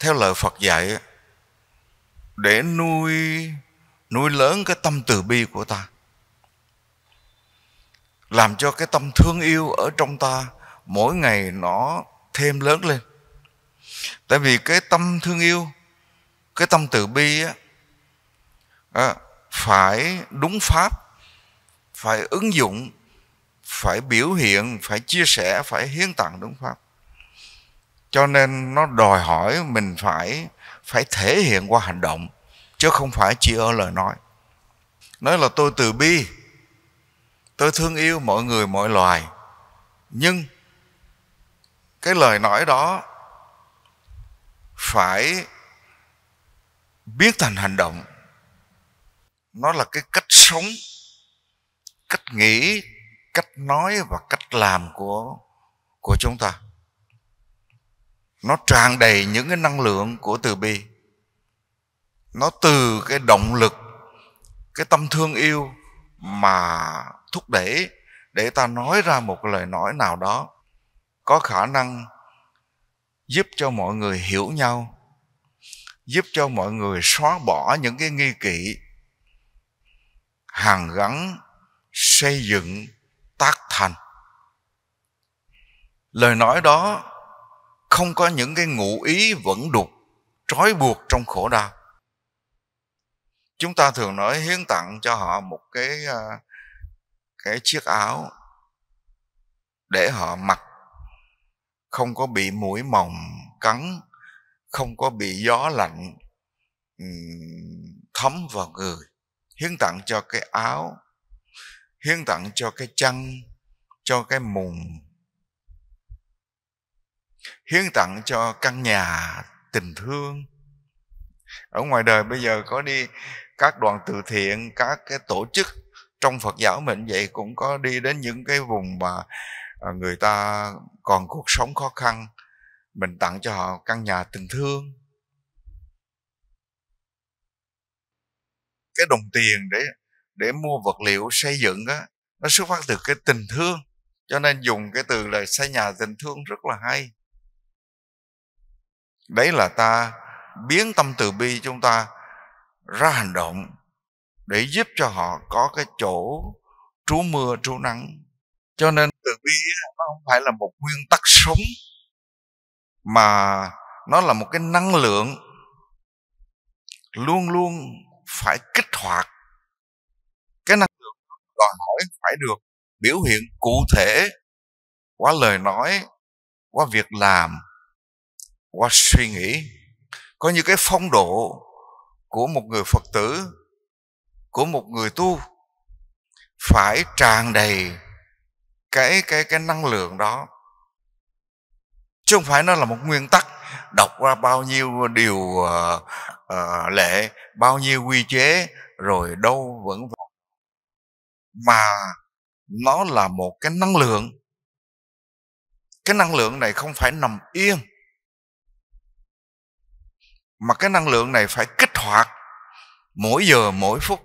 theo lời Phật dạy để nuôi nuôi lớn cái tâm từ bi của ta làm cho cái tâm thương yêu ở trong ta mỗi ngày nó thêm lớn lên tại vì cái tâm thương yêu cái tâm từ bi á, à, phải đúng pháp phải ứng dụng phải biểu hiện phải chia sẻ phải hiến tặng đúng pháp cho nên nó đòi hỏi mình phải phải thể hiện qua hành động chứ không phải chỉ ở lời nói nói là tôi từ bi tôi thương yêu mọi người mọi loài nhưng cái lời nói đó phải biết thành hành động nó là cái cách sống cách nghĩ cách nói và cách làm của của chúng ta nó tràn đầy những cái năng lượng của từ bi nó từ cái động lực cái tâm thương yêu mà thúc đẩy để ta nói ra một lời nói nào đó có khả năng giúp cho mọi người hiểu nhau giúp cho mọi người xóa bỏ những cái nghi kỵ hàng gắn xây dựng tác thành lời nói đó không có những cái ngụ ý vẫn đục trói buộc trong khổ đau chúng ta thường nói hiến tặng cho họ một cái à, cái chiếc áo để họ mặc không có bị mũi mồng cắn không có bị gió lạnh thấm vào người hiến tặng cho cái áo hiến tặng cho cái chăn cho cái mùng hiến tặng cho căn nhà tình thương ở ngoài đời bây giờ có đi các đoàn từ thiện các cái tổ chức trong phật giáo mình vậy cũng có đi đến những cái vùng mà à, người ta còn cuộc sống khó khăn mình tặng cho họ căn nhà tình thương cái đồng tiền để để mua vật liệu xây dựng á nó xuất phát từ cái tình thương cho nên dùng cái từ là xây nhà tình thương rất là hay đấy là ta biến tâm từ bi chúng ta ra hành động để giúp cho họ có cái chỗ trú mưa trú nắng cho nên từ bi nó không phải là một nguyên tắc sống mà nó là một cái năng lượng luôn luôn phải kích hoạt cái năng lượng đòi hỏi phải được biểu hiện cụ thể qua lời nói qua việc làm qua suy nghĩ có như cái phong độ của một người phật tử của một người tu phải tràn đầy cái cái cái năng lượng đó chứ không phải nó là một nguyên tắc đọc ra bao nhiêu điều uh, uh, lệ bao nhiêu quy chế rồi đâu vẫn mà nó là một cái năng lượng cái năng lượng này không phải nằm yên mà cái năng lượng này phải kích hoạt mỗi giờ mỗi phút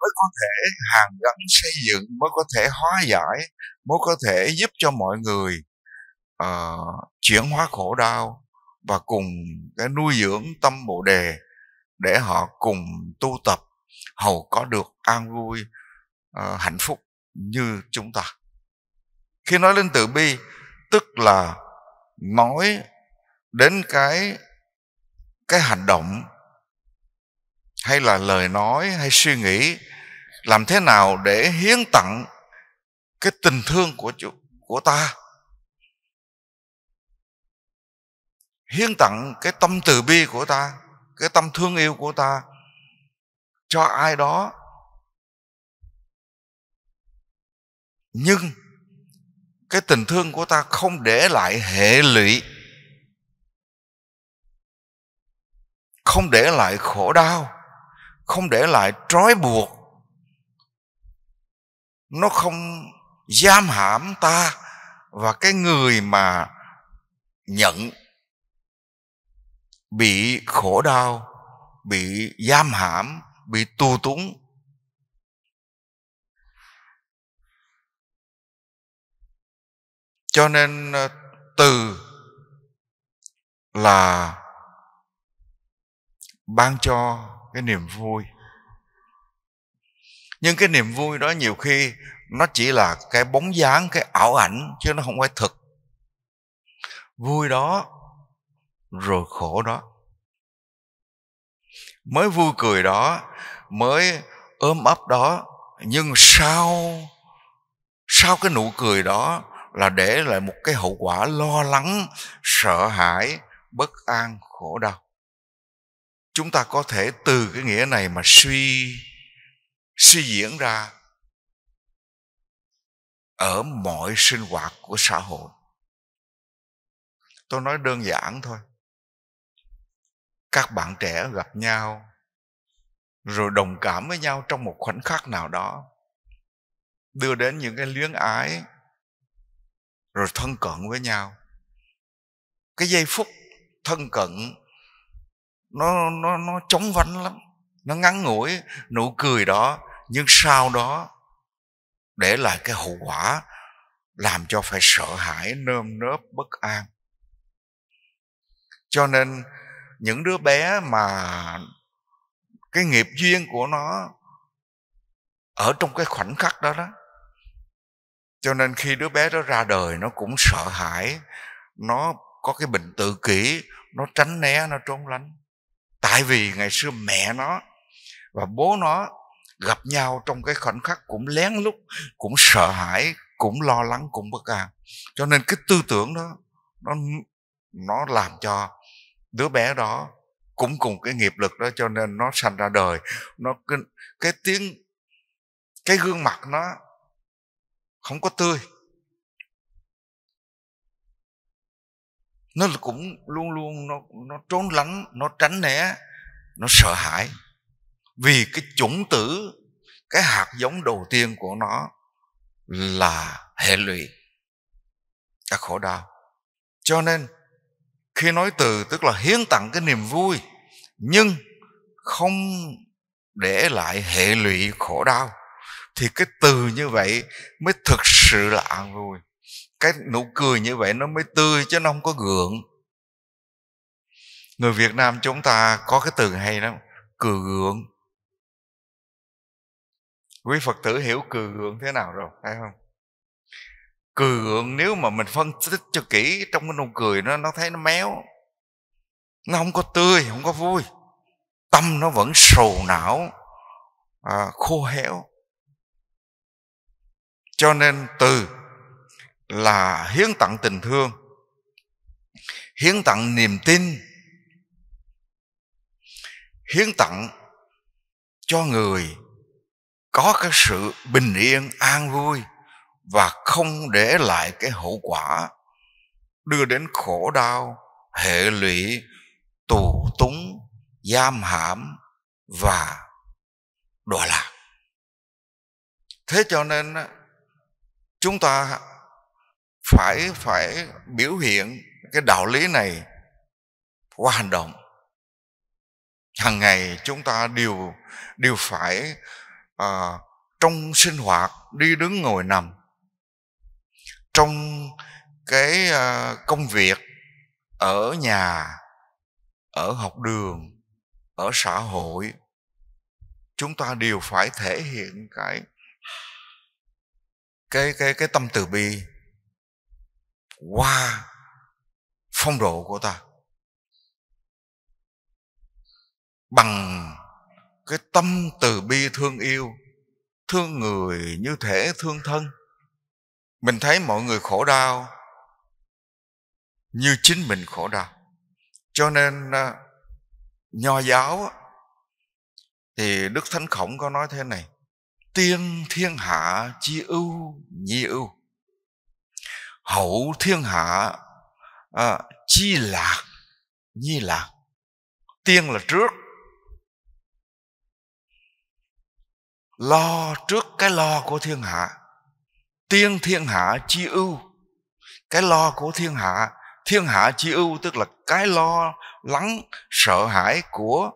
mới có thể hàn gắn xây dựng mới có thể hóa giải mới có thể giúp cho mọi người uh, chuyển hóa khổ đau và cùng cái nuôi dưỡng tâm bồ đề để họ cùng tu tập hầu có được an vui uh, hạnh phúc như chúng ta khi nói lên từ bi tức là nói đến cái cái hành động hay là lời nói hay suy nghĩ làm thế nào để hiến tặng cái tình thương của chủ, của ta hiến tặng cái tâm từ bi của ta cái tâm thương yêu của ta cho ai đó nhưng cái tình thương của ta không để lại hệ lụy không để lại khổ đau không để lại trói buộc nó không giam hãm ta và cái người mà nhận bị khổ đau bị giam hãm bị tù túng cho nên ờ, từ là ban cho cái niềm vui nhưng cái niềm vui đó nhiều khi nó chỉ là cái bóng dáng cái ảo ảnh chứ nó không phải thực vui đó rồi khổ đó mới vui cười đó mới ôm ấp đó nhưng sau sau cái nụ cười đó là để lại một cái hậu quả lo lắng sợ hãi bất an khổ đau chúng ta có thể từ cái nghĩa này mà suy suy diễn ra ở mọi sinh hoạt của xã hội tôi nói đơn giản thôi các bạn trẻ gặp nhau rồi đồng cảm với nhau trong một khoảnh khắc nào đó đưa đến những cái luyến ái rồi thân cận với nhau cái giây phút thân cận nó nó nó chống vánh lắm nó ngắn ngủi nụ cười đó nhưng sau đó để lại cái hậu quả làm cho phải sợ hãi nơm nớp bất an cho nên những đứa bé mà cái nghiệp duyên của nó ở trong cái khoảnh khắc đó đó cho nên khi đứa bé đó ra đời nó cũng sợ hãi nó có cái bệnh tự kỷ nó tránh né nó trốn lánh tại vì ngày xưa mẹ nó và bố nó gặp nhau trong cái khoảnh khắc cũng lén lút cũng sợ hãi cũng lo lắng cũng bất an cho nên cái tư tưởng đó nó nó làm cho đứa bé đó cũng cùng cái nghiệp lực đó cho nên nó sanh ra đời nó cái, cái tiếng cái gương mặt nó không có tươi nó cũng luôn luôn nó nó trốn lánh nó tránh né nó sợ hãi vì cái chủng tử cái hạt giống đầu tiên của nó là hệ lụy các khổ đau cho nên khi nói từ tức là hiến tặng cái niềm vui nhưng không để lại hệ lụy khổ đau thì cái từ như vậy mới thực sự là an vui cái nụ cười như vậy nó mới tươi chứ nó không có gượng người việt nam chúng ta có cái từ hay lắm cười gượng quý phật tử hiểu cười gượng thế nào rồi thấy không cười gượng nếu mà mình phân tích cho kỹ trong cái nụ cười nó nó thấy nó méo nó không có tươi không có vui tâm nó vẫn sầu não à, khô héo cho nên từ là hiến tặng tình thương hiến tặng niềm tin hiến tặng cho người có cái sự bình yên an vui và không để lại cái hậu quả đưa đến khổ đau hệ lụy tù túng giam hãm và đọa lạc thế cho nên chúng ta phải phải biểu hiện cái đạo lý này qua hành động hàng ngày chúng ta đều đều phải uh, trong sinh hoạt đi đứng ngồi nằm trong cái uh, công việc ở nhà ở học đường ở xã hội chúng ta đều phải thể hiện cái cái cái cái tâm từ bi qua phong độ của ta bằng cái tâm từ bi thương yêu thương người như thể thương thân mình thấy mọi người khổ đau như chính mình khổ đau cho nên à, nho giáo thì đức thánh khổng có nói thế này tiên thiên hạ chi ưu nhi ưu hậu thiên hạ à, chi lạc nhi lạc tiên là trước lo trước cái lo của thiên hạ tiên thiên hạ chi ưu cái lo của thiên hạ thiên hạ chi ưu tức là cái lo lắng sợ hãi của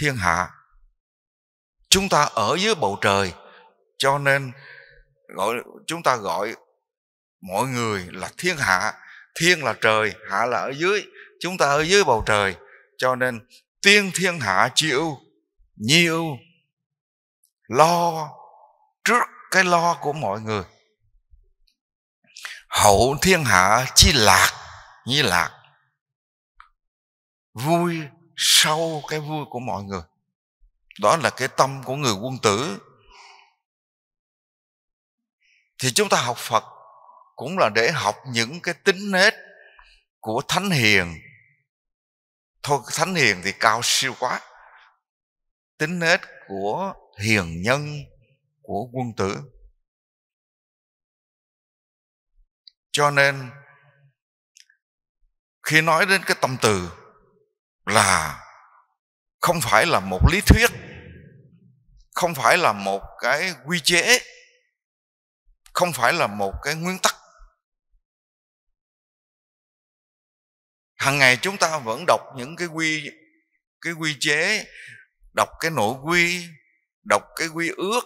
thiên hạ chúng ta ở dưới bầu trời cho nên gọi chúng ta gọi mọi người là thiên hạ thiên là trời hạ là ở dưới chúng ta ở dưới bầu trời cho nên tiên thiên hạ chi ưu nhi ưu lo trước cái lo của mọi người hậu thiên hạ chi lạc nhi lạc vui sau cái vui của mọi người đó là cái tâm của người quân tử thì chúng ta học phật cũng là để học những cái tính nết của thánh hiền thôi thánh hiền thì cao siêu quá tính nết của hiền nhân của quân tử cho nên khi nói đến cái tâm từ là không phải là một lý thuyết không phải là một cái quy chế không phải là một cái nguyên tắc hàng ngày chúng ta vẫn đọc những cái quy cái quy chế đọc cái nội quy đọc cái quy ước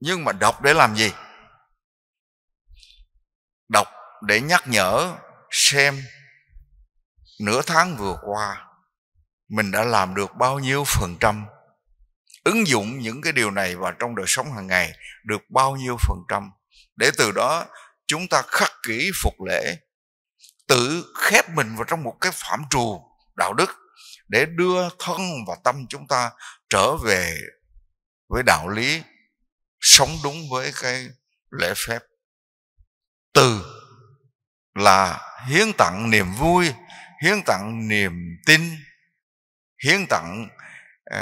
nhưng mà đọc để làm gì đọc để nhắc nhở xem nửa tháng vừa qua mình đã làm được bao nhiêu phần trăm ứng dụng những cái điều này vào trong đời sống hàng ngày được bao nhiêu phần trăm để từ đó chúng ta khắc kỹ phục lễ tự khép mình vào trong một cái phạm trù đạo đức để đưa thân và tâm chúng ta trở về với đạo lý sống đúng với cái lễ phép từ là hiến tặng niềm vui hiến tặng niềm tin hiến tặng uh,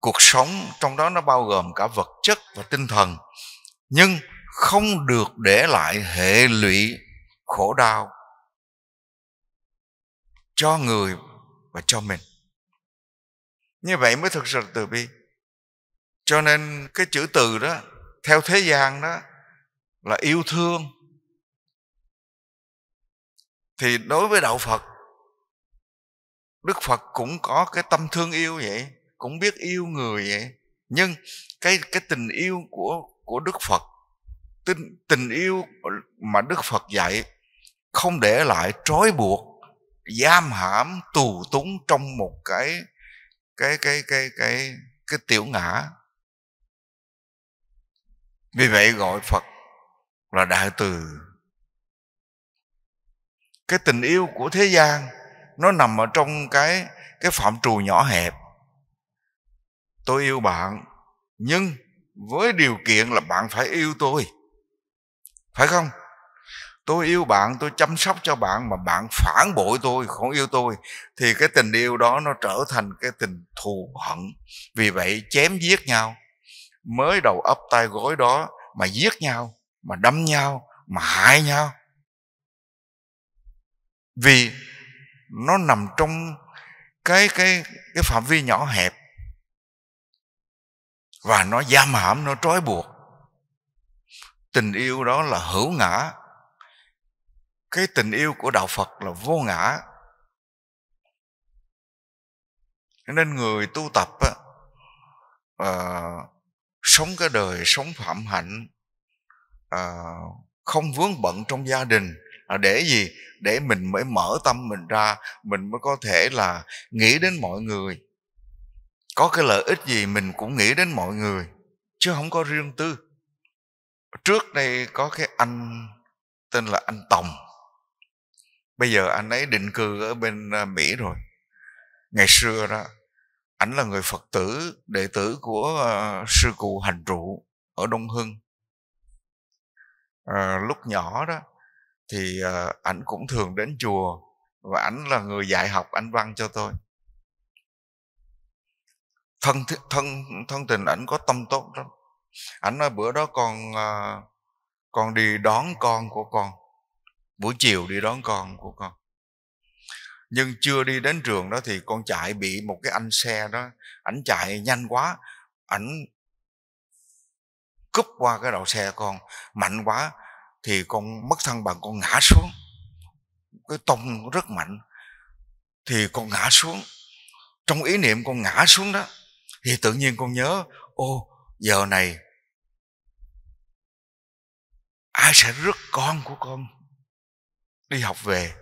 cuộc sống trong đó nó bao gồm cả vật chất và tinh thần nhưng không được để lại hệ lụy khổ đau cho người và cho mình như vậy mới thực sự từ bi cho nên cái chữ từ đó theo thế gian đó là yêu thương thì đối với đạo phật đức phật cũng có cái tâm thương yêu vậy cũng biết yêu người vậy nhưng cái cái tình yêu của của đức phật tình, tình yêu mà đức phật dạy không để lại trói buộc giam hãm tù túng trong một cái cái cái cái cái cái tiểu ngã vì vậy gọi phật là đại từ cái tình yêu của thế gian nó nằm ở trong cái cái phạm trù nhỏ hẹp tôi yêu bạn nhưng với điều kiện là bạn phải yêu tôi phải không tôi yêu bạn tôi chăm sóc cho bạn mà bạn phản bội tôi không yêu tôi thì cái tình yêu đó nó trở thành cái tình thù hận vì vậy chém giết nhau mới đầu ấp tay gối đó mà giết nhau mà đâm nhau mà hại nhau vì nó nằm trong cái cái cái phạm vi nhỏ hẹp và nó giam hãm nó trói buộc tình yêu đó là hữu ngã cái tình yêu của đạo phật là vô ngã nên người tu tập á, à, sống cái đời sống phạm hạnh à, không vướng bận trong gia đình à, để gì để mình mới mở tâm mình ra mình mới có thể là nghĩ đến mọi người có cái lợi ích gì mình cũng nghĩ đến mọi người chứ không có riêng tư trước đây có cái anh tên là anh tòng bây giờ anh ấy định cư ở bên à, mỹ rồi ngày xưa đó ảnh là người phật tử đệ tử của uh, sư cụ hành trụ ở đông hưng à, lúc nhỏ đó thì uh, ảnh cũng thường đến chùa và ảnh là người dạy học anh văn cho tôi thân thân thân tình ảnh có tâm tốt lắm ảnh nói bữa đó con uh, con đi đón con của con buổi chiều đi đón con của con nhưng chưa đi đến trường đó thì con chạy bị một cái anh xe đó ảnh chạy nhanh quá ảnh cúp qua cái đầu xe con mạnh quá thì con mất thăng bằng con ngã xuống cái tông rất mạnh thì con ngã xuống trong ý niệm con ngã xuống đó thì tự nhiên con nhớ ô giờ này ai sẽ rước con của con đi học về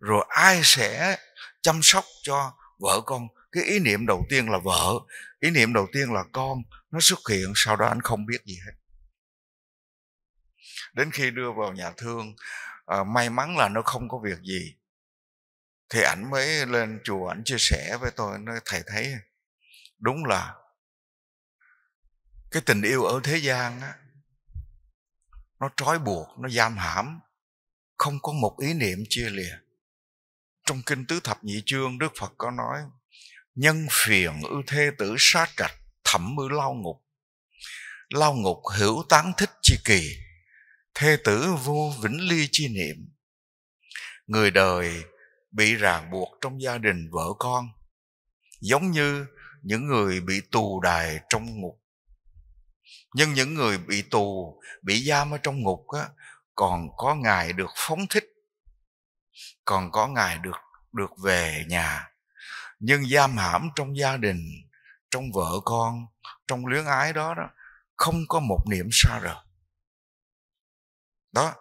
rồi ai sẽ chăm sóc cho vợ con cái ý niệm đầu tiên là vợ ý niệm đầu tiên là con nó xuất hiện sau đó anh không biết gì hết đến khi đưa vào nhà thương à, may mắn là nó không có việc gì thì ảnh mới lên chùa ảnh chia sẻ với tôi nói thầy thấy đúng là cái tình yêu ở thế gian á nó trói buộc nó giam hãm không có một ý niệm chia lìa trong kinh tứ thập nhị chương đức phật có nói nhân phiền ư thê tử sát trạch thẩm ư lao ngục lao ngục hữu tán thích chi kỳ thê tử vô vĩnh ly chi niệm người đời bị ràng buộc trong gia đình vợ con giống như những người bị tù đài trong ngục nhưng những người bị tù bị giam ở trong ngục á, còn có ngày được phóng thích còn có ngày được được về nhà nhưng giam hãm trong gia đình trong vợ con trong luyến ái đó, đó không có một niệm xa rời đó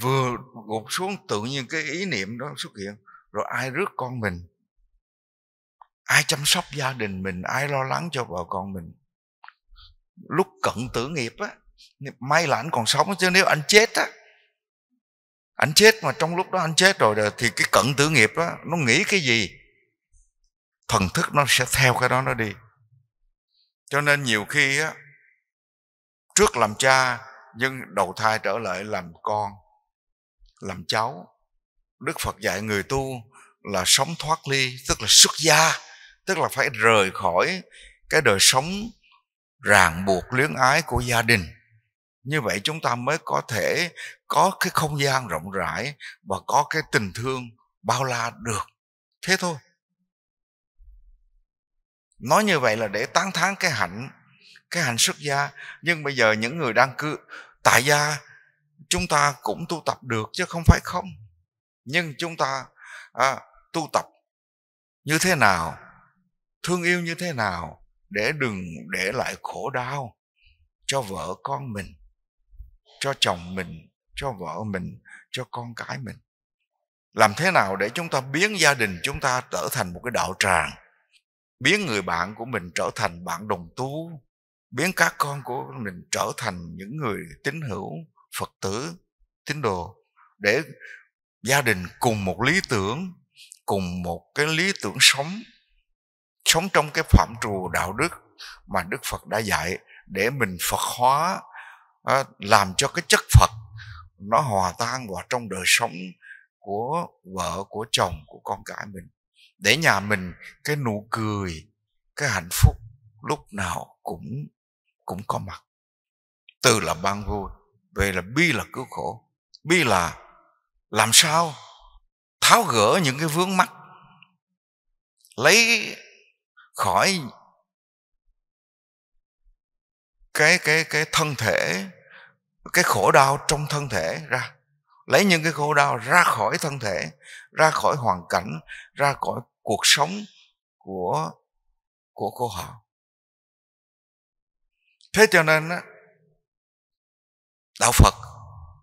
vừa gục xuống tự nhiên cái ý niệm đó xuất hiện rồi ai rước con mình ai chăm sóc gia đình mình ai lo lắng cho vợ con mình lúc cận tử nghiệp á may là anh còn sống chứ nếu anh chết á anh chết mà trong lúc đó anh chết rồi thì cái cận tử nghiệp đó nó nghĩ cái gì thần thức nó sẽ theo cái đó nó đi cho nên nhiều khi á trước làm cha nhưng đầu thai trở lại làm con làm cháu đức phật dạy người tu là sống thoát ly tức là xuất gia tức là phải rời khỏi cái đời sống ràng buộc luyến ái của gia đình như vậy chúng ta mới có thể có cái không gian rộng rãi và có cái tình thương bao la được thế thôi nói như vậy là để tán thán cái hạnh cái hạnh xuất gia nhưng bây giờ những người đang cư tại gia chúng ta cũng tu tập được chứ không phải không nhưng chúng ta à, tu tập như thế nào thương yêu như thế nào để đừng để lại khổ đau cho vợ con mình cho chồng mình cho vợ mình cho con cái mình làm thế nào để chúng ta biến gia đình chúng ta trở thành một cái đạo tràng biến người bạn của mình trở thành bạn đồng tu biến các con của mình trở thành những người tín hữu phật tử tín đồ để gia đình cùng một lý tưởng cùng một cái lý tưởng sống sống trong cái phạm trù đạo đức mà đức phật đã dạy để mình phật hóa làm cho cái chất phật nó hòa tan vào trong đời sống của vợ của chồng của con cái mình để nhà mình cái nụ cười cái hạnh phúc lúc nào cũng cũng có mặt từ là ban vui về là bi là cứu khổ bi là làm sao tháo gỡ những cái vướng mắc lấy khỏi cái cái cái thân thể cái khổ đau trong thân thể ra lấy những cái khổ đau ra khỏi thân thể ra khỏi hoàn cảnh ra khỏi cuộc sống của của cô họ thế cho nên á đạo phật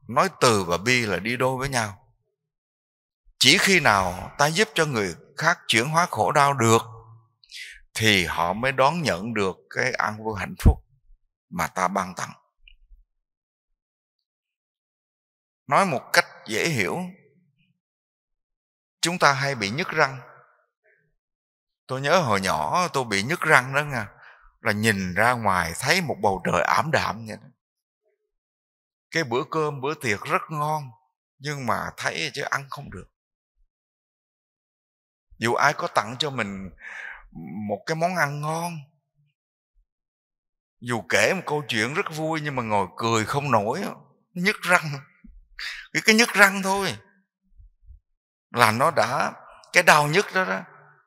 nói từ và bi là đi đôi với nhau chỉ khi nào ta giúp cho người khác chuyển hóa khổ đau được thì họ mới đón nhận được cái an vui hạnh phúc mà ta ban tặng nói một cách dễ hiểu chúng ta hay bị nhức răng tôi nhớ hồi nhỏ tôi bị nhức răng đó nha là nhìn ra ngoài thấy một bầu trời ảm đạm vậy đó. cái bữa cơm bữa tiệc rất ngon nhưng mà thấy chứ ăn không được dù ai có tặng cho mình một cái món ăn ngon dù kể một câu chuyện rất vui nhưng mà ngồi cười không nổi nhức răng cái cái nhức răng thôi là nó đã cái đau nhức đó đó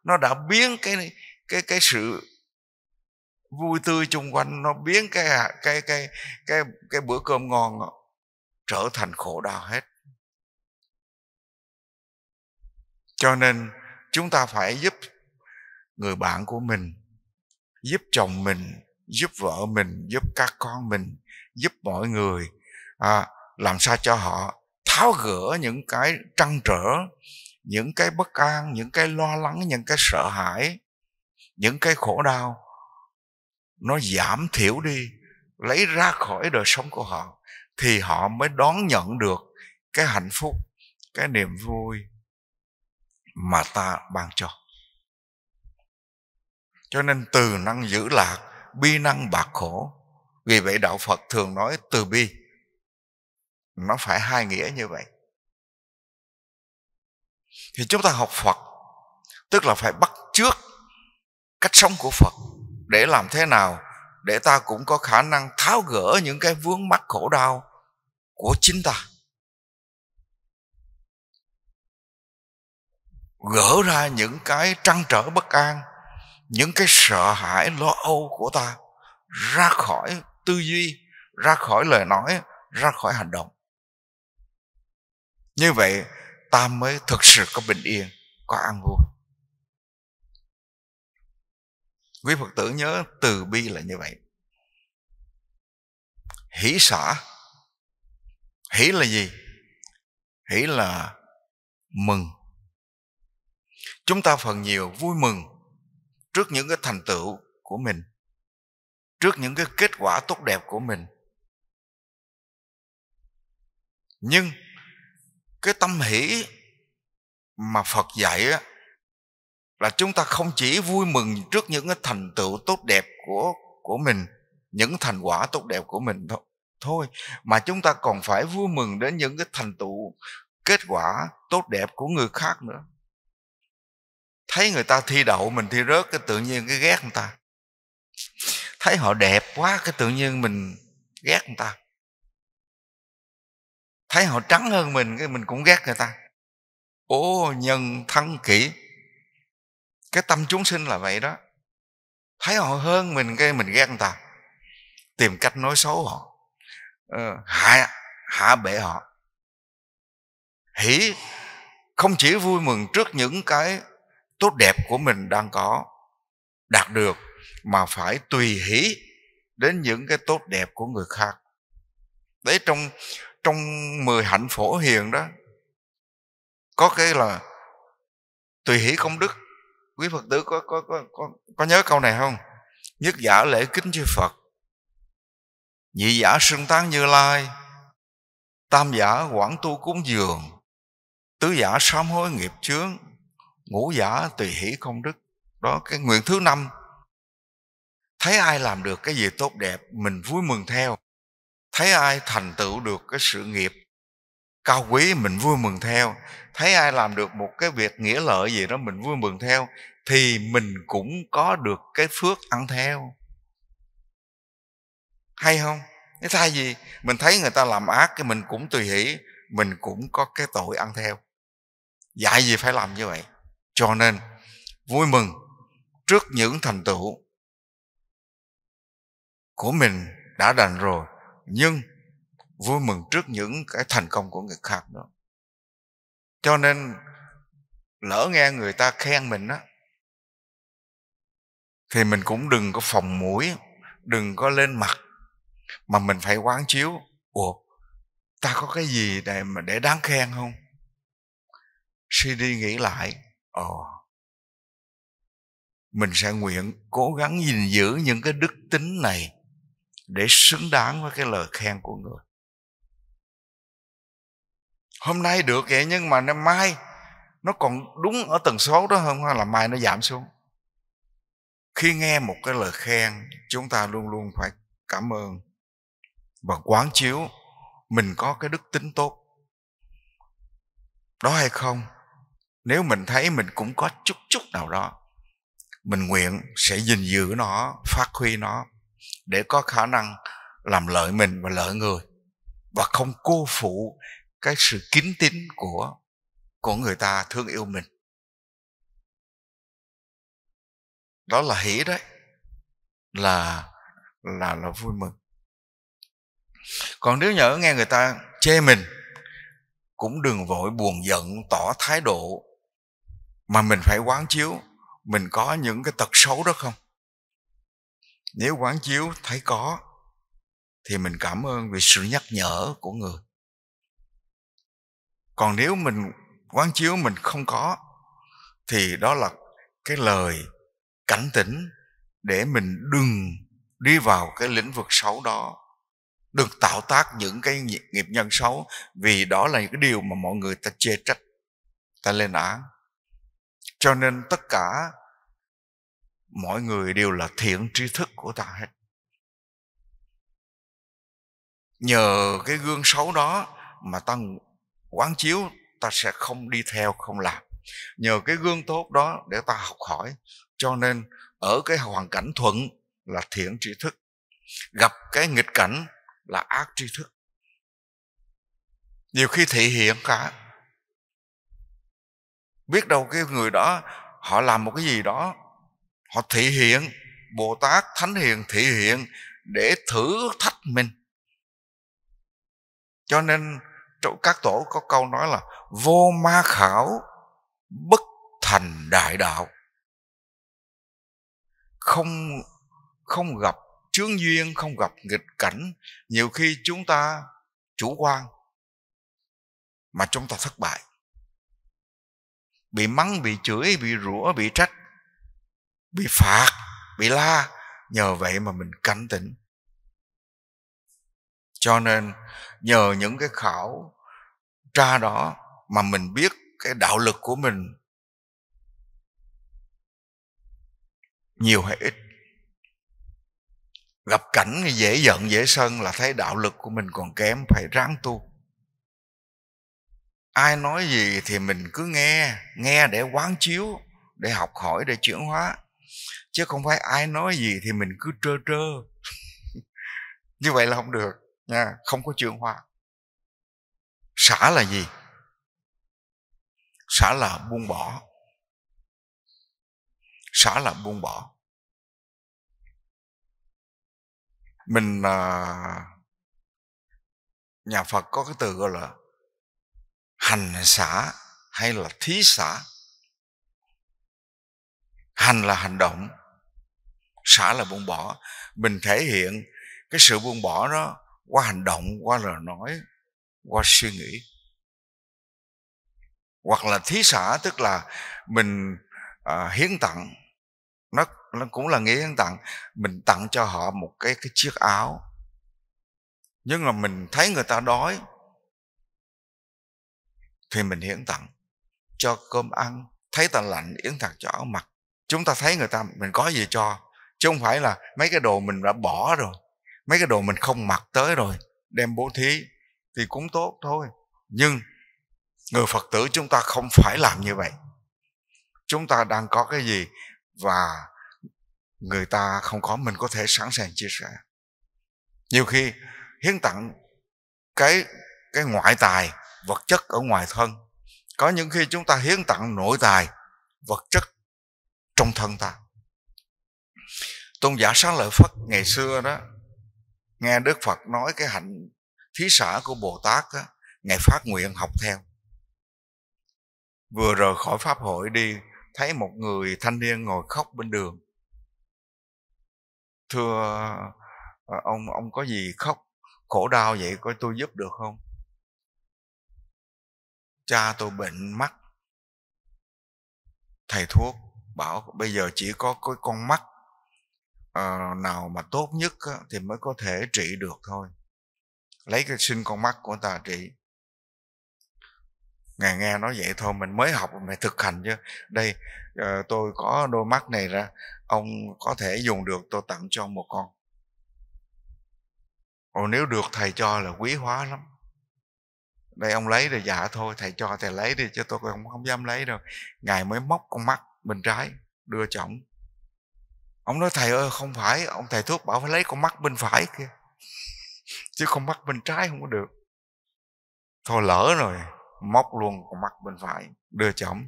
nó đã biến cái cái cái sự vui tươi chung quanh nó biến cái cái cái cái cái bữa cơm ngon đó, trở thành khổ đau hết cho nên chúng ta phải giúp người bạn của mình giúp chồng mình giúp vợ mình giúp các con mình giúp mọi người à, làm sao cho họ tháo gỡ những cái trăn trở những cái bất an những cái lo lắng những cái sợ hãi những cái khổ đau nó giảm thiểu đi lấy ra khỏi đời sống của họ thì họ mới đón nhận được cái hạnh phúc cái niềm vui mà ta ban cho cho nên từ năng giữ lạc bi năng bạc khổ vì vậy đạo phật thường nói từ bi nó phải hai nghĩa như vậy thì chúng ta học phật tức là phải bắt trước cách sống của phật để làm thế nào để ta cũng có khả năng tháo gỡ những cái vướng mắc khổ đau của chính ta gỡ ra những cái trăn trở bất an những cái sợ hãi lo âu của ta ra khỏi tư duy ra khỏi lời nói ra khỏi hành động như vậy ta mới thực sự có bình yên có an vui quý phật tử nhớ từ bi là như vậy hỷ xả hỷ là gì hỷ là mừng chúng ta phần nhiều vui mừng trước những cái thành tựu của mình trước những cái kết quả tốt đẹp của mình nhưng cái tâm hỷ mà phật dạy á, là chúng ta không chỉ vui mừng trước những cái thành tựu tốt đẹp của của mình những thành quả tốt đẹp của mình thôi thôi mà chúng ta còn phải vui mừng đến những cái thành tựu kết quả tốt đẹp của người khác nữa thấy người ta thi đậu mình thi rớt cái tự nhiên cái ghét người ta thấy họ đẹp quá cái tự nhiên mình ghét người ta thấy họ trắng hơn mình cái mình cũng ghét người ta ô nhân thân kỹ cái tâm chúng sinh là vậy đó thấy họ hơn mình cái mình ghét người ta tìm cách nói xấu họ ờ, hạ hạ bệ họ hỉ không chỉ vui mừng trước những cái tốt đẹp của mình đang có đạt được mà phải tùy hỷ đến những cái tốt đẹp của người khác đấy trong trong mười hạnh phổ hiền đó có cái là tùy hỷ công đức quý phật tử có có có có, có nhớ câu này không nhất giả lễ kính chư phật nhị giả sưng tán như lai tam giả quảng tu cúng dường tứ giả sám hối nghiệp chướng ngũ giả tùy hỷ công đức đó cái nguyện thứ năm thấy ai làm được cái gì tốt đẹp mình vui mừng theo thấy ai thành tựu được cái sự nghiệp cao quý mình vui mừng theo thấy ai làm được một cái việc nghĩa lợi gì đó mình vui mừng theo thì mình cũng có được cái phước ăn theo hay không cái thay gì mình thấy người ta làm ác thì mình cũng tùy hỷ mình cũng có cái tội ăn theo dạy gì phải làm như vậy cho nên vui mừng trước những thành tựu của mình đã đành rồi nhưng vui mừng trước những cái thành công của người khác nữa. Cho nên lỡ nghe người ta khen mình á thì mình cũng đừng có phòng mũi, đừng có lên mặt mà mình phải quán chiếu ủa ta có cái gì để mà để đáng khen không suy đi nghĩ lại Ồ, ờ. mình sẽ nguyện cố gắng gìn giữ những cái đức tính này để xứng đáng với cái lời khen của người. Hôm nay được vậy nhưng mà năm mai nó còn đúng ở tần số đó hơn hay là mai nó giảm xuống. Khi nghe một cái lời khen chúng ta luôn luôn phải cảm ơn và quán chiếu mình có cái đức tính tốt đó hay không nếu mình thấy mình cũng có chút chút nào đó mình nguyện sẽ gìn giữ nó phát huy nó để có khả năng làm lợi mình và lợi người và không cô phụ cái sự kính tín của của người ta thương yêu mình đó là hỷ đấy là là là vui mừng còn nếu nhớ nghe người ta chê mình cũng đừng vội buồn giận tỏ thái độ mà mình phải quán chiếu mình có những cái tật xấu đó không nếu quán chiếu thấy có thì mình cảm ơn vì sự nhắc nhở của người còn nếu mình quán chiếu mình không có thì đó là cái lời cảnh tỉnh để mình đừng đi vào cái lĩnh vực xấu đó đừng tạo tác những cái nghiệp nhân xấu vì đó là những cái điều mà mọi người ta chê trách ta lên án cho nên tất cả mọi người đều là thiện tri thức của ta hết nhờ cái gương xấu đó mà ta quán chiếu ta sẽ không đi theo không làm nhờ cái gương tốt đó để ta học hỏi cho nên ở cái hoàn cảnh thuận là thiện tri thức gặp cái nghịch cảnh là ác tri thức nhiều khi thị hiện cả biết đâu cái người đó họ làm một cái gì đó họ thị hiện bồ tát thánh hiền thị hiện để thử thách mình cho nên các tổ có câu nói là vô ma khảo bất thành đại đạo không không gặp chướng duyên không gặp nghịch cảnh nhiều khi chúng ta chủ quan mà chúng ta thất bại bị mắng bị chửi bị rủa bị trách bị phạt bị la nhờ vậy mà mình cảnh tỉnh cho nên nhờ những cái khảo tra đó mà mình biết cái đạo lực của mình nhiều hay ít gặp cảnh dễ giận dễ sân là thấy đạo lực của mình còn kém phải ráng tu ai nói gì thì mình cứ nghe nghe để quán chiếu để học hỏi để chuyển hóa chứ không phải ai nói gì thì mình cứ trơ trơ như vậy là không được nha không có chuyển hóa xả là gì xả là buông bỏ xả là buông bỏ mình à, nhà phật có cái từ gọi là hành xả hay là thí xả hành là hành động xả là buông bỏ mình thể hiện cái sự buông bỏ đó qua hành động qua lời nói qua suy nghĩ hoặc là thí xả tức là mình à, hiến tặng nó, nó cũng là nghĩa hiến tặng mình tặng cho họ một cái cái chiếc áo nhưng mà mình thấy người ta đói thì mình hiến tặng cho cơm ăn thấy ta lạnh yến thật cho áo mặc chúng ta thấy người ta mình có gì cho chứ không phải là mấy cái đồ mình đã bỏ rồi mấy cái đồ mình không mặc tới rồi đem bố thí thì cũng tốt thôi nhưng người phật tử chúng ta không phải làm như vậy chúng ta đang có cái gì và người ta không có mình có thể sẵn sàng chia sẻ nhiều khi hiến tặng cái cái ngoại tài vật chất ở ngoài thân có những khi chúng ta hiến tặng nội tài vật chất trong thân ta tôn giả sáng lợi phất ngày xưa đó nghe đức phật nói cái hạnh thí xã của bồ tát đó, ngài phát nguyện học theo vừa rời khỏi pháp hội đi thấy một người thanh niên ngồi khóc bên đường thưa ờ, ông ông có gì khóc khổ đau vậy coi tôi giúp được không cha tôi bệnh mắt thầy thuốc bảo bây giờ chỉ có cái con mắt uh, nào mà tốt nhất á, thì mới có thể trị được thôi lấy cái xin con mắt của ta trị ngài nghe nói vậy thôi mình mới học mình thực hành chứ đây uh, tôi có đôi mắt này ra ông có thể dùng được tôi tặng cho ông một con còn nếu được thầy cho là quý hóa lắm đây ông lấy rồi dạ thôi thầy cho thầy lấy đi chứ tôi không, không dám lấy đâu ngài mới móc con mắt bên trái đưa cho ông ông nói thầy ơi không phải ông thầy thuốc bảo phải lấy con mắt bên phải kia chứ con mắt bên trái không có được thôi lỡ rồi móc luôn con mắt bên phải đưa cho ông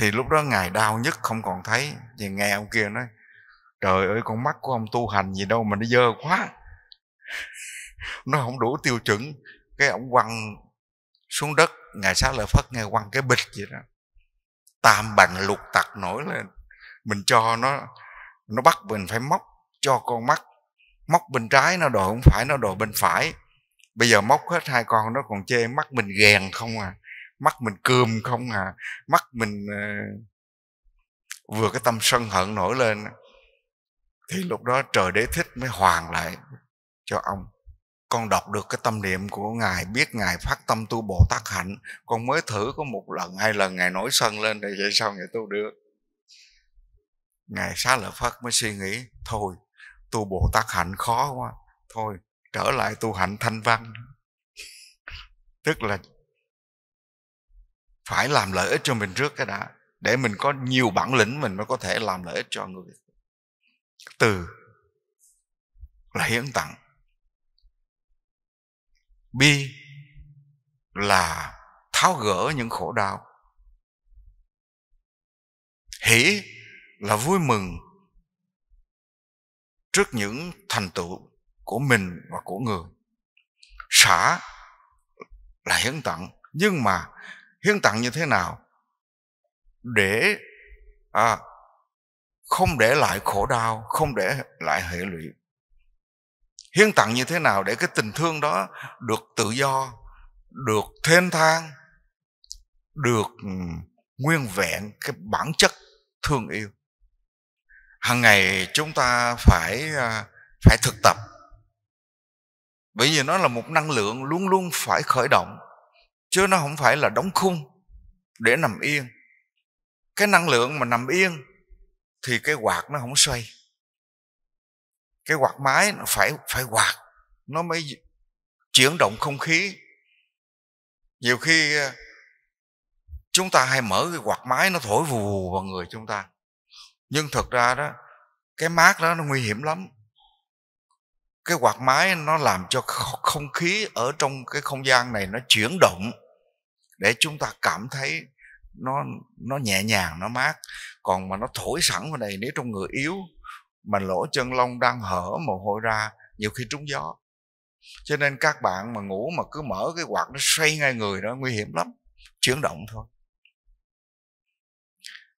thì lúc đó ngài đau nhất không còn thấy thì nghe ông kia nói trời ơi con mắt của ông tu hành gì đâu mà nó dơ quá nó không đủ tiêu chuẩn cái ổng quăng xuống đất ngày sáng lợi phất nghe quăng cái bịch vậy đó tam bằng lục tặc nổi lên mình cho nó nó bắt mình phải móc cho con mắt móc bên trái nó đòi không phải nó đòi bên phải bây giờ móc hết hai con nó còn chê mắt mình ghèn không à mắt mình cườm không à mắt mình uh, vừa cái tâm sân hận nổi lên thì lúc đó trời đế thích mới hoàn lại cho ông con đọc được cái tâm niệm của ngài biết ngài phát tâm tu bồ tát hạnh con mới thử có một lần hai lần ngài nổi sân lên để vậy sao ngài tu được ngài xá lợi phật mới suy nghĩ thôi tu bồ tát hạnh khó quá thôi trở lại tu hạnh thanh văn tức là phải làm lợi ích cho mình trước cái đã để mình có nhiều bản lĩnh mình mới có thể làm lợi ích cho người từ là hiến tặng bi là tháo gỡ những khổ đau hỷ là vui mừng trước những thành tựu của mình và của người xả là hiến tặng nhưng mà hiến tặng như thế nào để à, không để lại khổ đau không để lại hệ lụy hiến tặng như thế nào để cái tình thương đó được tự do được thênh thang được nguyên vẹn cái bản chất thương yêu hàng ngày chúng ta phải à, phải thực tập bởi vì nó là một năng lượng luôn luôn phải khởi động chứ nó không phải là đóng khung để nằm yên cái năng lượng mà nằm yên thì cái quạt nó không xoay cái quạt máy nó phải phải quạt nó mới chuyển động không khí nhiều khi ờ, chúng ta hay mở cái quạt máy nó thổi vù vù vào người chúng ta nhưng thật ra đó cái mát đó nó nguy hiểm lắm cái quạt máy nó làm cho không khí ở trong cái không gian này nó chuyển động để chúng ta cảm thấy nó nó nhẹ nhàng nó mát còn mà nó thổi sẵn vào đây nếu trong người yếu mà lỗ chân lông đang hở mồ hôi ra nhiều khi trúng gió cho nên các bạn mà ngủ mà cứ mở cái quạt nó xoay ngay người đó nguy hiểm lắm chuyển động thôi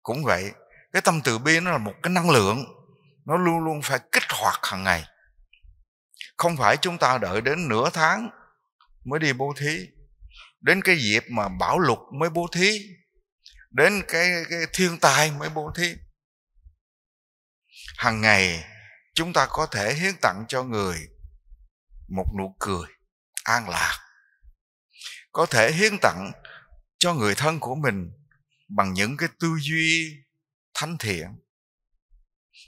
cũng vậy cái tâm từ bi nó là một cái năng lượng nó luôn luôn phải kích hoạt hàng ngày không phải chúng ta đợi đến nửa tháng mới đi bố thí đến cái dịp mà bảo lục mới bố thí đến cái, cái thiên tài mới bố thí hàng ngày chúng ta có thể hiến tặng cho người một nụ cười an lạc có thể hiến tặng cho người thân của mình bằng những cái tư duy thánh thiện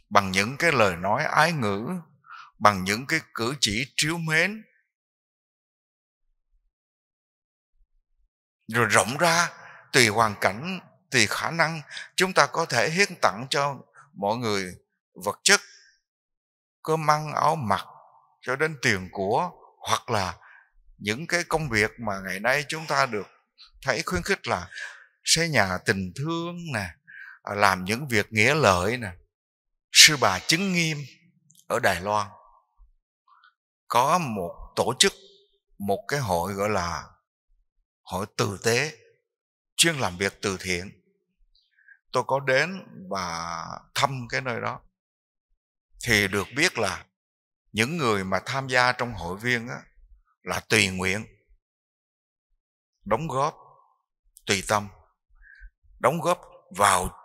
bằng những cái lời nói ái ngữ bằng những cái cử chỉ triếu mến rồi rộng ra tùy hoàn cảnh tùy khả năng chúng ta có thể hiến tặng cho mọi người vật chất cơm ăn áo mặc cho đến tiền của hoặc là những cái công việc mà ngày nay chúng ta được thấy khuyến khích là xây nhà tình thương nè à, làm những việc nghĩa lợi nè sư bà chứng nghiêm ở đài loan có một tổ chức một cái hội gọi là hội từ tế chuyên làm việc từ thiện tôi có đến và thăm cái nơi đó thì được biết là những người mà tham gia trong hội viên á, là tùy nguyện đóng góp tùy tâm đóng góp vào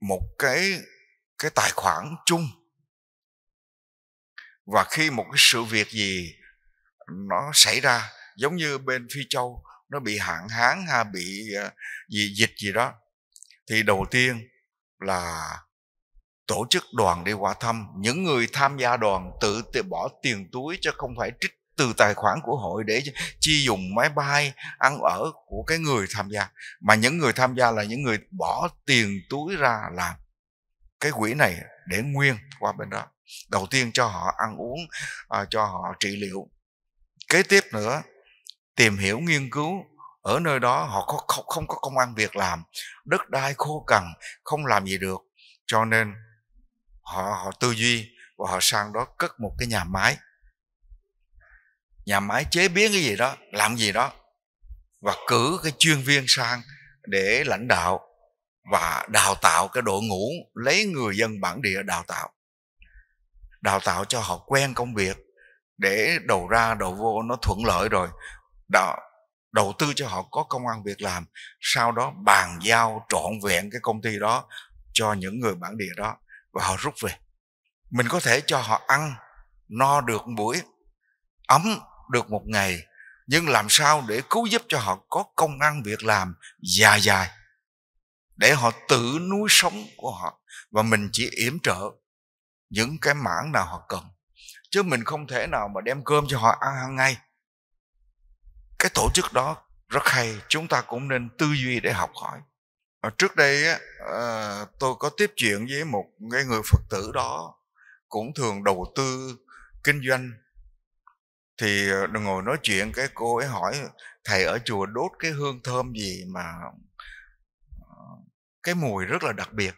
một cái cái tài khoản chung và khi một cái sự việc gì nó xảy ra giống như bên phi châu nó bị hạn hán ha bị ờ, gì dịch gì đó thì đầu tiên là tổ chức đoàn đi qua thăm những người tham gia đoàn tự tự bỏ tiền túi chứ không phải trích từ tài khoản của hội để chi dùng máy bay ăn ở của cái người tham gia mà những người tham gia là những người bỏ tiền túi ra làm cái quỹ này để nguyên qua bên đó đầu tiên cho họ ăn uống à, cho họ trị liệu kế tiếp nữa tìm hiểu nghiên cứu ở nơi đó họ có, không, không có công ăn việc làm đất đai khô cằn không làm gì được cho nên họ họ tư duy và họ sang đó cất một cái nhà máy nhà máy chế biến cái gì đó làm gì đó và cử cái chuyên viên sang để lãnh đạo và đào tạo cái đội ngũ lấy người dân bản địa đào tạo đào tạo cho họ quen công việc để đầu ra đầu vô nó thuận lợi rồi đào, đầu tư cho họ có công ăn việc làm sau đó bàn giao trọn vẹn cái công ty đó cho những người bản địa đó và họ rút về mình có thể cho họ ăn no được một buổi ấm được một ngày nhưng làm sao để cứu giúp cho họ có công ăn việc làm dài dài để họ tự nuôi sống của họ và mình chỉ yểm trợ những cái mảng nào họ cần chứ mình không thể nào mà đem cơm cho họ ăn hàng ngày cái tổ chức đó rất hay chúng ta cũng nên tư duy để học hỏi Ờ, trước đây á, ờ, tôi có tiếp chuyện với một cái người phật tử đó cũng thường đầu tư kinh doanh thì ờ, ngồi nói chuyện cái cô ấy hỏi thầy ở chùa đốt cái hương thơm gì mà cái mùi rất là đặc biệt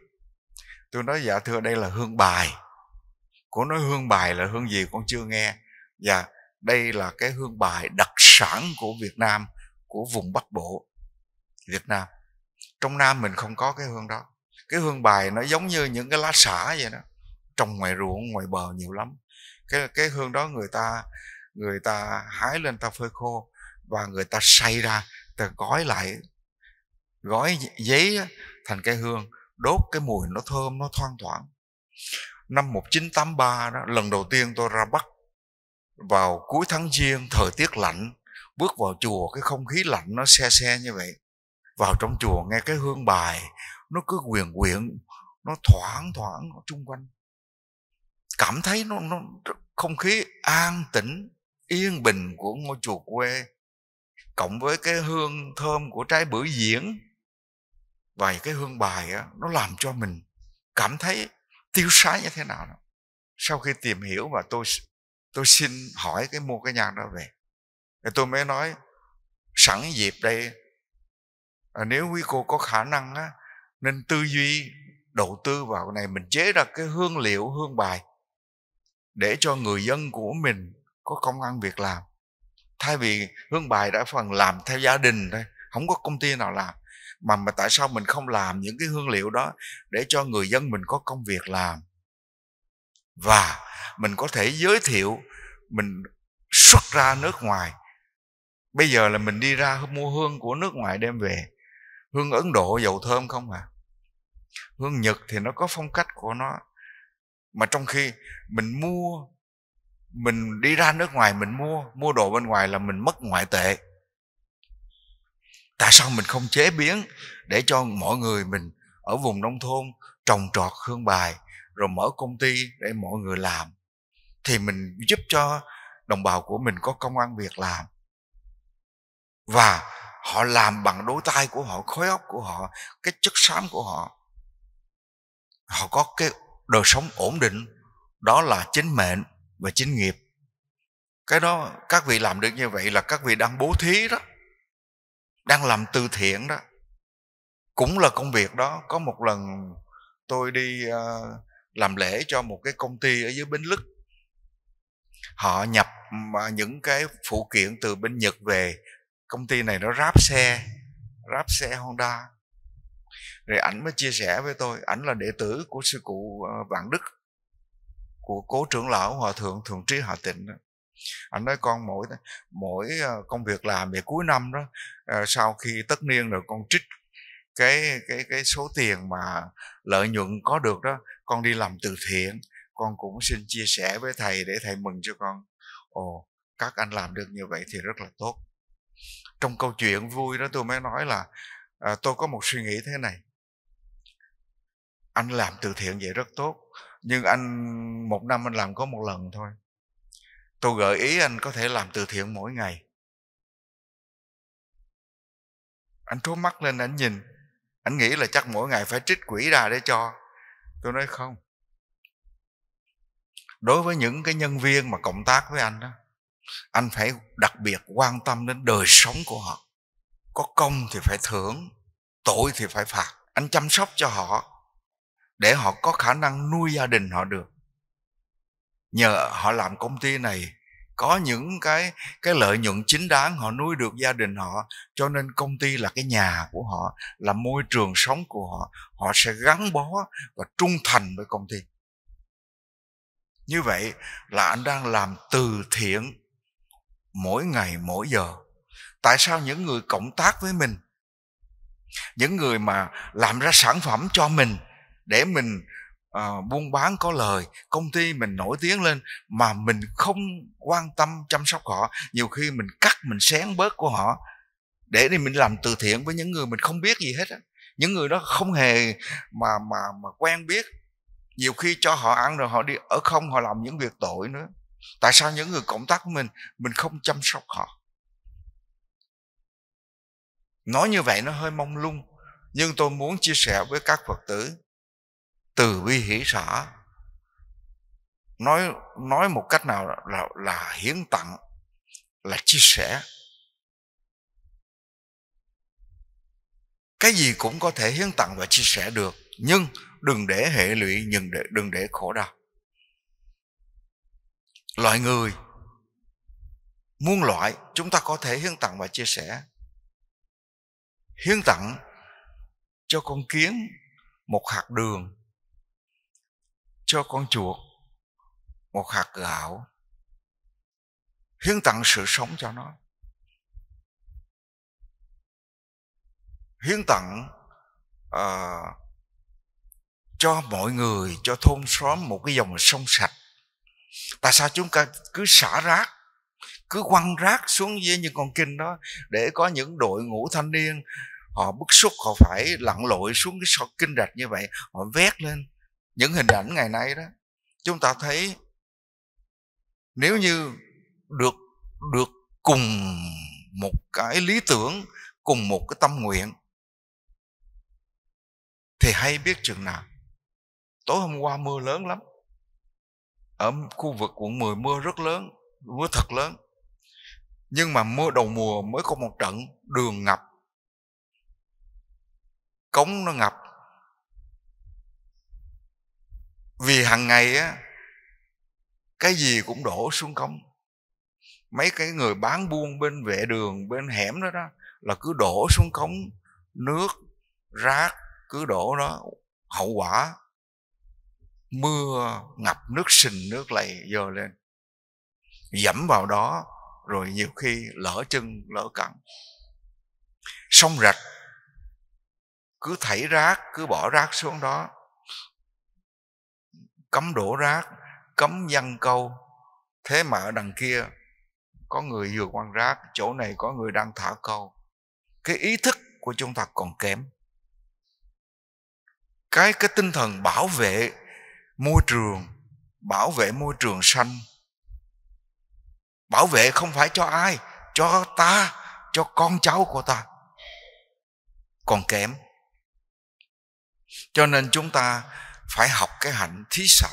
tôi nói dạ thưa đây là hương bài cô nói hương bài là hương gì con chưa nghe dạ đây là cái hương bài đặc sản của việt nam của vùng bắc bộ việt nam trong nam mình không có cái hương đó cái hương bài nó giống như những cái lá xả vậy đó trồng ngoài ruộng ngoài bờ nhiều lắm cái cái hương đó người ta người ta hái lên ta phơi khô và người ta xay ra ta gói lại gói giấy thành cái hương đốt cái mùi nó thơm nó thoang thoảng năm 1983 đó lần đầu tiên tôi ra Bắc vào cuối tháng giêng thời tiết lạnh bước vào chùa cái không khí lạnh nó xe xe như vậy vào trong chùa nghe cái hương bài nó cứ quyền quyện nó thoảng thoảng ở chung quanh cảm thấy nó, nó không khí an tĩnh yên bình của ngôi chùa quê cộng với cái hương thơm của trái bưởi diễn và cái hương bài á nó làm cho mình cảm thấy tiêu sái như thế nào đó. sau khi tìm hiểu và tôi tôi xin hỏi cái mua cái nhang đó về thì tôi mới nói sẵn dịp đây à, nếu quý cô có khả năng á nên tư duy đầu tư vào này mình chế ra cái hương liệu hương bài để cho người dân của mình có công ăn việc làm thay vì hương bài đã phần làm theo gia đình thôi không có công ty nào làm mà mà tại sao mình không làm những cái hương liệu đó để cho người dân mình có công việc làm và mình có thể giới thiệu mình xuất ra nước ngoài bây giờ là mình đi ra mua hương của nước ngoài đem về hương ấn độ dầu thơm không à hương nhật thì nó có phong cách của nó mà trong khi mình mua mình đi ra nước ngoài mình mua mua đồ bên ngoài là mình mất ngoại tệ tại sao mình không chế biến để cho mọi người mình ở vùng nông thôn trồng trọt hương bài rồi mở công ty để mọi người làm thì mình giúp cho đồng bào của mình có công ăn việc làm và họ làm bằng đôi tay của họ khối óc của họ cái chất xám của họ họ có cái đời sống ổn định đó là chính mệnh và chính nghiệp cái đó các vị làm được như vậy là các vị đang bố thí đó đang làm từ thiện đó cũng là công việc đó có một lần tôi đi ờ, làm lễ cho một cái công ty ở dưới bến lức họ nhập ờ, những cái phụ kiện từ bên nhật về công ty này nó ráp xe ráp xe honda rồi ảnh mới chia sẻ với tôi ảnh là đệ tử của sư cụ ờ, vạn đức của cố trưởng lão hòa thượng thường trí hạ tịnh anh nói con mỗi mỗi ờ, công việc làm về cuối năm đó ờ, sau khi tất niên rồi con trích cái cái cái số tiền mà lợi nhuận có được đó con đi làm từ thiện con cũng xin chia sẻ với thầy để thầy mừng cho con ồ các anh làm được như vậy thì rất là tốt trong câu chuyện vui đó tôi mới nói là à, tôi có một suy nghĩ thế này anh làm từ thiện vậy rất tốt nhưng anh một năm anh làm có một lần thôi tôi gợi ý anh có thể làm từ thiện mỗi ngày anh trố mắt lên anh nhìn anh nghĩ là chắc mỗi ngày phải trích quỹ ra để cho tôi nói không đối với những cái nhân viên mà cộng tác với anh đó anh phải đặc biệt quan tâm đến đời sống của họ có công thì phải thưởng tội thì phải phạt anh chăm sóc cho họ để họ có khả năng nuôi gia đình họ được nhờ họ làm công ty này có những cái cái lợi nhuận chính đáng họ nuôi được gia đình họ cho nên công ty là cái nhà của họ là môi trường sống của họ họ sẽ gắn bó và trung thành với công ty như vậy là anh đang làm từ thiện mỗi ngày mỗi giờ tại sao những người cộng tác với mình những người mà làm ra sản phẩm cho mình để mình uh, buôn bán có lời công ty mình nổi tiếng lên mà mình không quan tâm chăm sóc họ nhiều khi mình cắt mình xén bớt của họ để đi mình làm từ thiện với những người mình không biết gì hết á những người đó không hề mà mà mà quen biết nhiều khi cho họ ăn rồi họ đi ở không họ làm những việc tội nữa tại sao những người cộng tác của mình mình không chăm sóc họ nói như vậy nó hơi mong lung nhưng tôi muốn chia sẻ với các phật tử từ bi hỷ xã nói nói một cách nào là, là, là hiến tặng là chia sẻ cái gì cũng có thể hiến tặng và chia sẻ được nhưng đừng để hệ lụy nhưng để, đừng để khổ đau loại người muôn loại chúng ta có thể hiến tặng và chia sẻ hiến tặng cho con kiến một hạt đường cho con chuột một hạt gạo hiến tặng sự sống cho nó hiến tặng uh, cho mọi người cho thôn xóm một cái dòng sông sạch tại sao chúng ta cứ xả rác cứ quăng rác xuống dưới những con kinh đó để có những đội ngũ thanh niên họ bức xúc họ phải lặn lội xuống cái sọt kinh rạch như vậy họ vét lên những hình ảnh ngày nay đó chúng ta thấy nếu như được được cùng một cái lý tưởng cùng một cái tâm nguyện thì hay biết chừng nào tối hôm qua mưa lớn lắm ở khu vực quận 10 mưa rất lớn mưa thật lớn nhưng mà mưa đầu mùa mới có một trận đường ngập cống nó ngập vì hàng ngày á cái gì cũng đổ xuống cống mấy cái người bán buôn bên vệ đường bên hẻm đó đó là cứ đổ xuống cống nước rác cứ đổ đó hậu quả mưa ngập nước sình nước lầy dơ lên dẫm vào đó rồi nhiều khi lỡ chân lỡ cẳng sông rạch cứ thảy rác cứ bỏ rác xuống đó cấm đổ rác cấm dăng câu thế mà ở đằng kia có người vừa quan rác chỗ này có người đang thả câu cái ý thức của chúng ta còn kém cái cái tinh thần bảo vệ môi trường bảo vệ môi trường xanh bảo vệ không phải cho ai cho ta cho con cháu của ta còn kém cho nên chúng ta phải học cái hạnh thí xã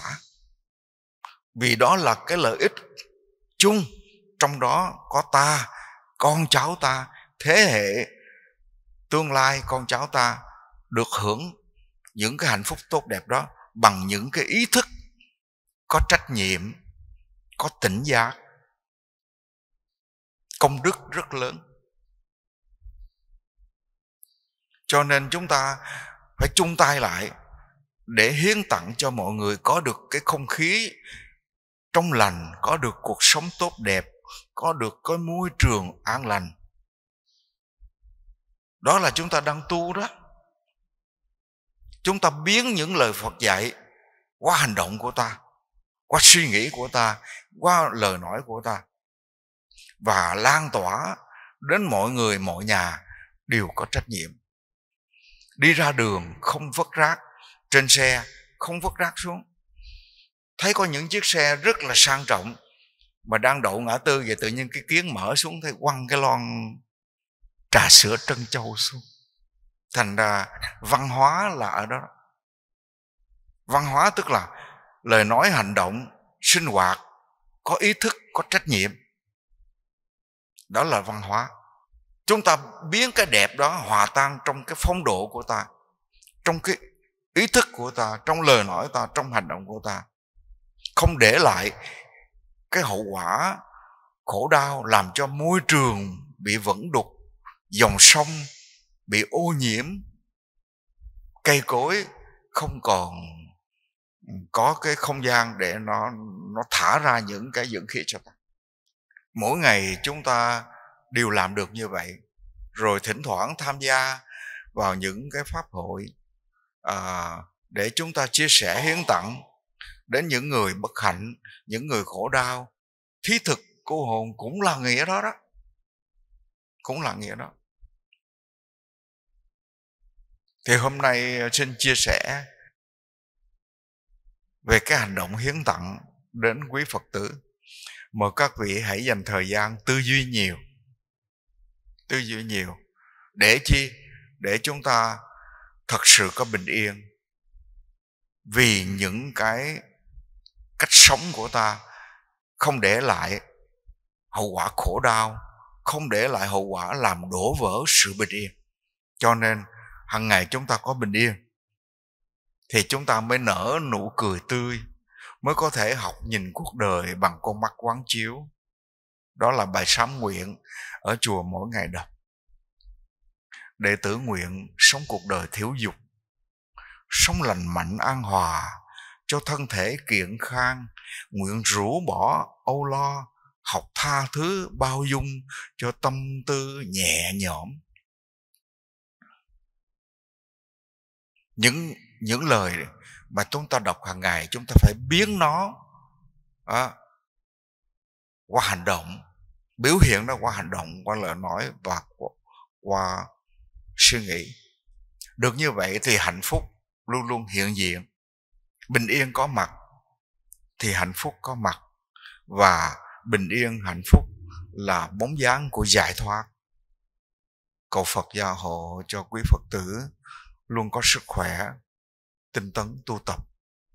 vì đó là cái lợi ích chung trong đó có ta con cháu ta thế hệ tương lai con cháu ta được hưởng những cái hạnh phúc tốt đẹp đó bằng những cái ý thức có trách nhiệm có tỉnh giác công đức rất lớn cho nên chúng ta phải chung tay lại để hiến tặng cho mọi người có được cái không khí trong lành có được cuộc sống tốt đẹp có được cái môi trường an lành đó là chúng ta đang tu đó chúng ta biến những lời phật dạy qua hành động của ta qua suy nghĩ của ta qua lời nói của ta và lan tỏa đến mọi người mọi nhà đều có trách nhiệm đi ra đường không vứt rác trên xe không vứt rác xuống thấy có những chiếc xe rất là sang trọng mà đang đậu ngã tư vậy tự nhiên cái kiến mở xuống thấy quăng cái lon trà sữa trân châu xuống thành ra văn hóa là ở đó văn hóa tức là lời nói hành động sinh hoạt có ý thức có trách nhiệm đó là văn hóa chúng ta biến cái đẹp đó hòa tan trong cái phong độ của ta trong cái ý thức của ta trong lời nói ta trong hành động của ta không để lại cái hậu quả khổ đau làm cho môi trường bị vẩn đục dòng sông bị ô nhiễm cây cối không còn có cái không gian để nó nó thả ra những cái dưỡng khí cho ta mỗi ngày chúng ta đều làm được như vậy rồi thỉnh thoảng tham gia vào những cái pháp hội à, để chúng ta chia sẻ hiến tặng đến những người bất hạnh những người khổ đau thí thực cô hồn cũng là nghĩa đó đó cũng là nghĩa đó thì hôm nay ờ, xin chia sẻ về cái hành động hiến tặng đến quý phật tử mời các vị hãy dành thời gian tư duy nhiều tư duy nhiều để chi để chúng ta thật sự có bình yên vì những cái cách sống của ta không để lại hậu quả khổ đau không để lại hậu quả làm đổ vỡ sự bình yên cho nên hằng ngày chúng ta có bình yên thì chúng ta mới nở nụ cười tươi mới có thể học nhìn cuộc đời bằng con mắt quán chiếu đó là bài sám nguyện ở chùa mỗi ngày đọc đệ tử nguyện sống cuộc đời thiếu dục sống lành mạnh an hòa cho thân thể kiện khang nguyện rũ bỏ âu lo học tha thứ bao dung cho tâm tư nhẹ nhõm những những lời mà chúng ta đọc hàng ngày chúng ta phải biến nó à, qua hành động biểu hiện nó qua hành động qua lời nói và qua, qua suy nghĩ được như vậy thì hạnh phúc luôn luôn hiện diện bình yên có mặt thì hạnh phúc có mặt và bình yên hạnh phúc là bóng dáng của giải thoát cầu phật gia hộ cho quý phật tử luôn có sức khỏe tinh tấn tu tập